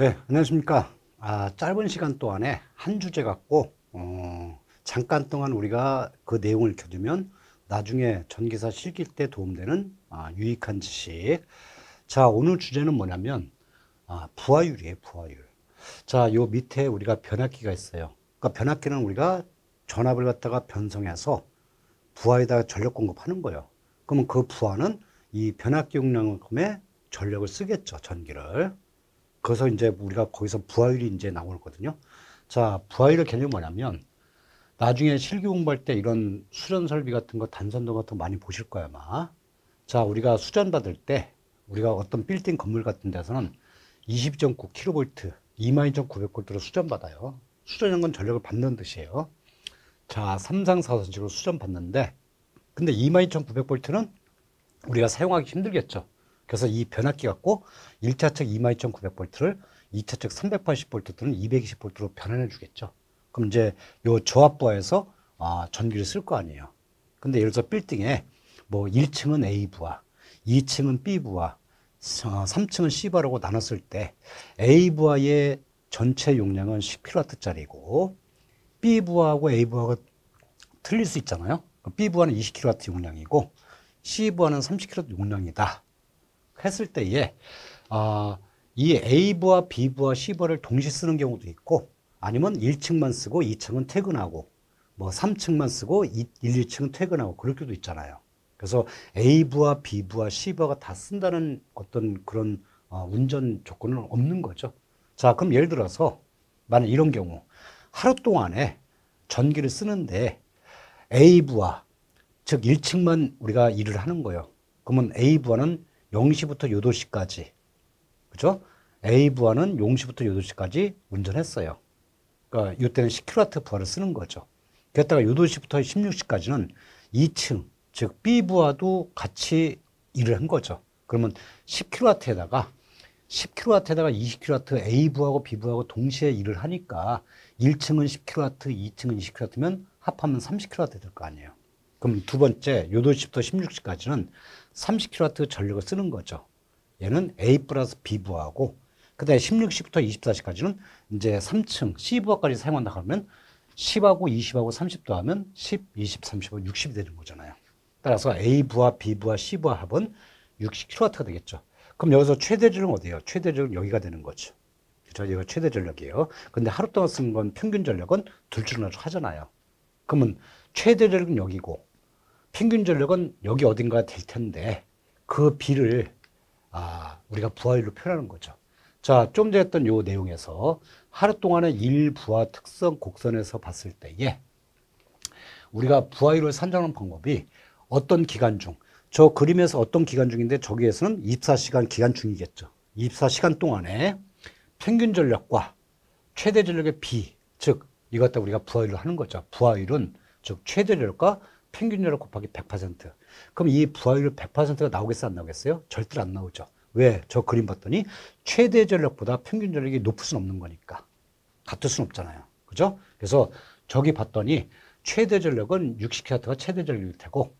네, 안녕하십니까. 아, 짧은 시간 동안에 한 주제 갖고 어, 잠깐 동안 우리가 그 내용을 켜두면 나중에 전기사 실기 때 도움되는 아, 유익한 지식. 자, 오늘 주제는 뭐냐면 아, 부하율이에요, 부하율. 자, 요 밑에 우리가 변압기가 있어요. 그러니까 변압기는 우리가 전압을 갖다가 변성해서 부하에다가 전력 공급하는 거예요. 그러면 그 부하는 이 변압기 용량만큼의 전력을 쓰겠죠, 전기를. 그래서 이제 우리가 거기서 부하율이 이제 나오거든요. 자, 부하율의 개념이 뭐냐면 나중에 실기 공부할 때 이런 수전 설비 같은 거 단선도 같은 거 많이 보실 거야, 아마. 자, 우리가 수전 받을 때 우리가 어떤 빌딩 건물 같은 데서는 2 0 9 k 로 22,900볼트로 수전 받아요. 수전한 건 전력을 받는 듯이에요 자, 삼상사선식으로 수전 받는데 근데 22,900볼트는 우리가 사용하기 힘들겠죠. 그래서 이 변압기 갖고 1차 측 22,900V를 2차 측 380V들은 220V로 변환해 주겠죠. 그럼 이제 요 조합부하에서 아, 전기를 쓸 거 아니에요. 근데 예를 들어 서 빌딩에 뭐 1층은 A부하, 2층은 B부하, 3층은 어, C부하라고 나눴을 때 A부하의 전체 용량은 10kW짜리고 B부하고 A부하가 틀릴 수 있잖아요. B부하는 20kW 용량이고 C부하는 30kW 용량이다. 했을 때에 어, 이 A부와 B부와 C부를 동시 쓰는 경우도 있고 아니면 1층만 쓰고 2층은 퇴근하고 뭐 3층만 쓰고 1, 2층은 퇴근하고 그렇게도 있잖아요. 그래서 A부와 B부와 C부가 다 쓴다는 어떤 그런 어, 운전 조건은 없는 거죠. 자, 그럼 예를 들어서 만약 이런 경우 하루 동안에 전기를 쓰는데 A부와 즉 1층만 우리가 일을 하는 거예요. 그러면 A부와는 0시부터 8시까지 그죠? A 부하는 0시부터 8시까지 운전했어요. 그니까 이때는 10kW 부하를 쓰는 거죠. 그랬다가 8시부터 16시까지는 2층, 즉 B 부하도 같이 일을 한 거죠. 그러면 10kW에다가 10kW에다가 20kW A 부하고 B 부하고 동시에 일을 하니까 1층은 10kW, 2층은 20kW면 합하면 30kW 될거 아니에요. 그럼 두 번째, 8시부터 16시까지는 30kW 전력을 쓰는 거죠. 얘는 A 플러스 B 부하고 그다음에 16시부터 24시까지는 이제 3층 C 부하까지 사용한다 그러면 10하고 20하고 30도 하면 10, 20, 30, 60이 되는 거잖아요. 따라서 A 부하, B 부하, C 부하 합은 60kW가 되겠죠. 그럼 여기서 최대 전력 어디예요? 최대 전력 여기가 되는 거죠. 그죠? 여기가 최대 전력이에요. 근데 하루 동안 쓰건 평균 전력은 둘 줄을 하잖아요. 그러면 최대 전력은 여기고 평균 전력은 여기 어딘가 될 텐데 그 비를 아, 우리가 부하율로 표현하는 거죠. 자, 좀 전에 했던 요 내용에서 하루 동안의 일부하 특성 곡선에서 봤을 때에 우리가 부하율을 산정하는 방법이 어떤 기간 중, 저 그림에서 어떤 기간 중인데 저기에서는 24시간 기간 중이겠죠. 24시간 동안에 평균 전력과 최대 전력의 비, 즉 이것 때 우리가 부하율을 하는 거죠. 부하율은 즉 최대 전력과 평균열을 곱하기 100%. 그럼 이 부하율 100%가 나오겠어 안 나오겠어요? 절대로 안 나오죠. 왜? 저 그림 봤더니 최대 전력보다 평균 전력이 높을 순 없는 거니까. 같을 순 없잖아요. 그죠? 그래서 저기 봤더니 최대 전력은 60kW가 최대 전력일 테고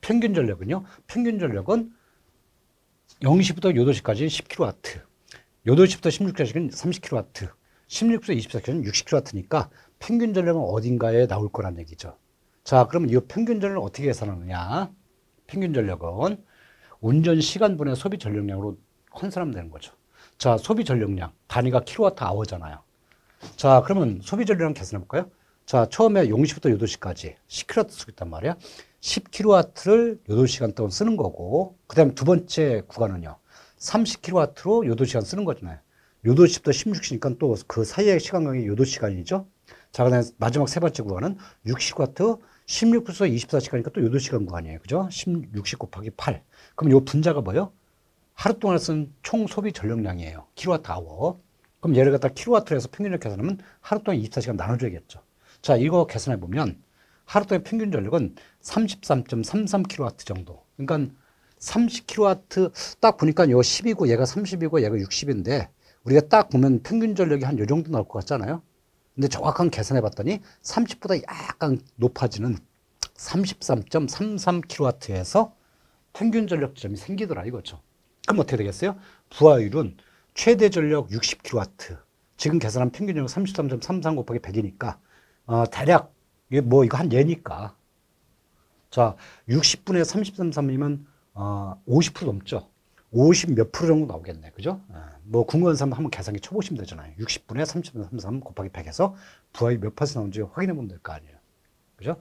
평균 전력은요. 평균 전력은 0시부터 8시까지 10kW. 8시부터 16시까지는 30kW. 16부터 24시까지는 60kW니까 평균 전력은 어딘가에 나올 거란 얘기죠. 자, 그러면 이 평균 전력을 어떻게 계산하느냐? 평균 전력은 운전 시간분의 소비 전력량으로 환산하면 되는 거죠. 자, 소비 전력량 단위가 킬로와트 아워잖아요. 자, 그러면 소비 전력량 계산해 볼까요? 자, 처음에 0시부터 8시까지 10kW 쓰고있단 말이야. 10kW를 8시간 동안 쓰는 거고, 그 다음에 두 번째 구간은요, 30kW로 8시간 쓰는 거잖아요. 8시부터 16시니까 또 그 사이의 시간경이 8시간이죠. 자, 그 다음에 마지막 세 번째 구간은 60W, 16부터 24시간이니까 또 8시간 거 아니에요. 그죠? 16씩 곱하기 8. 그럼 요 분자가 뭐예요? 하루 동안 쓴 총 소비 전력량이에요. 킬로와트 아워. 그럼 얘를 갖다 킬로와트로 해서 평균력 계산하면 하루 동안 24시간 나눠줘야겠죠. 자, 이거 계산해 보면 하루 동안 평균 전력은 33.33 킬로와트 정도. 그러니까 30 킬로와트 딱 보니까 요 10이고 얘가 30이고 얘가 60인데 우리가 딱 보면 평균 전력이 한 요 정도 나올 것 같잖아요. 근데 정확한 계산해 봤더니 30보다 약간 높아지는 33.33kW에서 평균 전력 지점이 생기더라 이거죠. 그럼 어떻게 되겠어요? 부하율은 최대 전력 60kW. 지금 계산한 평균 전력 33.33 곱하기 100이니까 어, 대략 이게 뭐 이거 한 예니까. 자, 60분에 33.3이면 어, 50% 넘죠. 50몇 프로 정도 나오겠네. 그죠? 아, 뭐 궁원삼 금한 한번 계산기 쳐보시면 되잖아요. 60분에 3.33 곱하기 100 해서 부하이 몇 퍼센트 나오는지 확인해 보면 될 거 아니에요. 그죠?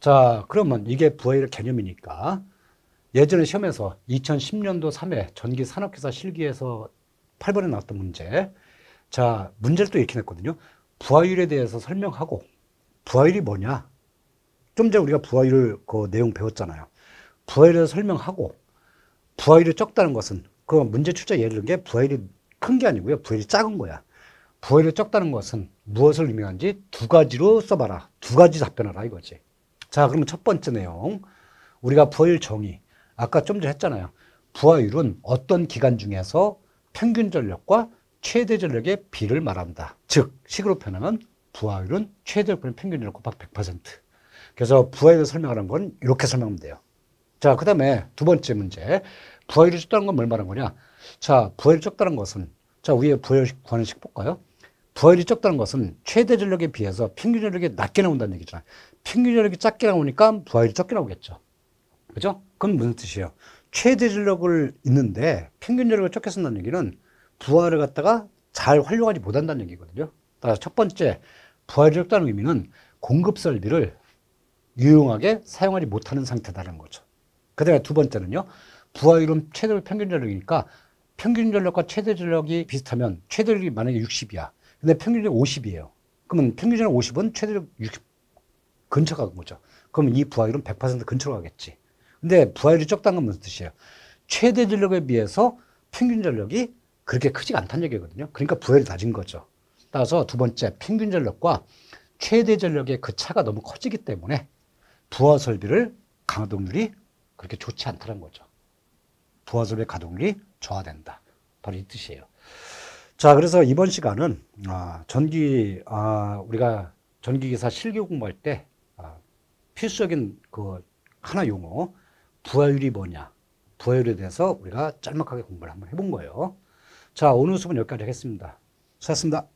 자, 그러면 이게 부하의 개념이니까 예전에 시험에서 2010년도 3회 전기 산업기사 실기에서 8번에 나왔던 문제. 자, 문제를 또 이렇게 냈거든요. 부하율에 대해서 설명하고 부하율이 뭐냐? 좀 전에 우리가 부하율그 내용 배웠잖아요. 부하율에 대해서 설명하고 부하율이 적다는 것은 그 문제 출제 예를 든게 부하율이 큰 게 아니고요. 부하율이 작은 거야. 부하율이 적다는 것은 무엇을 의미하는지 두 가지로 써봐라. 두 가지 답변하라 이거지. 자, 그러면 첫 번째 내용. 우리가 부하율 정의. 아까 좀 전에 했잖아요. 부하율은 어떤 기간 중에서 평균 전력과 최대 전력의 비를 말한다. 즉, 식으로 표현하면 부하율은 최대 전력의 평균 전력 곱하기 100%. 그래서 부하율을 설명하는 건 이렇게 설명하면 돼요. 자, 그 다음에 두 번째 문제. 부하율이 적다는 건 뭘 말한 거냐? 자, 부하율이 적다는 것은, 자, 위에 부하율 관원식 볼까요? 부하율이 적다는 것은 최대 전력에 비해서 평균 전력이 낮게 나온다는 얘기잖아. 평균 전력이 작게 나오니까 부하율이 적게 나오겠죠. 그죠? 그건 무슨 뜻이에요? 최대 전력을 있는데 평균 전력을 적게 쓴다는 얘기는 부하를 갖다가 잘 활용하지 못한다는 얘기거든요. 따라서 첫 번째, 부하율이 적다는 의미는 공급 설비를 유용하게 사용하지 못하는 상태다라는 거죠. 그 다음에 두 번째는요. 부하율은 최대 평균 전력이니까 평균 전력과 최대 전력이 비슷하면 최대 전력이 만약에 60이야. 근데 평균 전력 50이에요. 그러면 평균 전력 50은 최대 전력 60 근처 가는 거죠. 그러면이 부하율은 100% 근처로 가겠지. 근데 부하율이 적다는 건 무슨 뜻이에요? 최대 전력에 비해서 평균 전력이 그렇게 크지 않다는 얘기거든요. 그러니까 부하율이 낮은 거죠. 따라서 두 번째, 평균 전력과 최대 전력의 그 차가 너무 커지기 때문에 부하 설비를 강화동률이 그렇게 좋지 않다는 거죠. 도화섭의 가동이 저하된다. 바로 이 뜻이에요. 자, 그래서 이번 시간은 아, 전기 아, 우리가 전기기사 실기 공부할 때 아, 필수적인 그 하나 용어 부하율이 뭐냐 부하율에 대해서 우리가 짤막하게 공부를 한번 해본 거예요. 자, 오늘 수업은 여기까지 하겠습니다. 수고하셨습니다.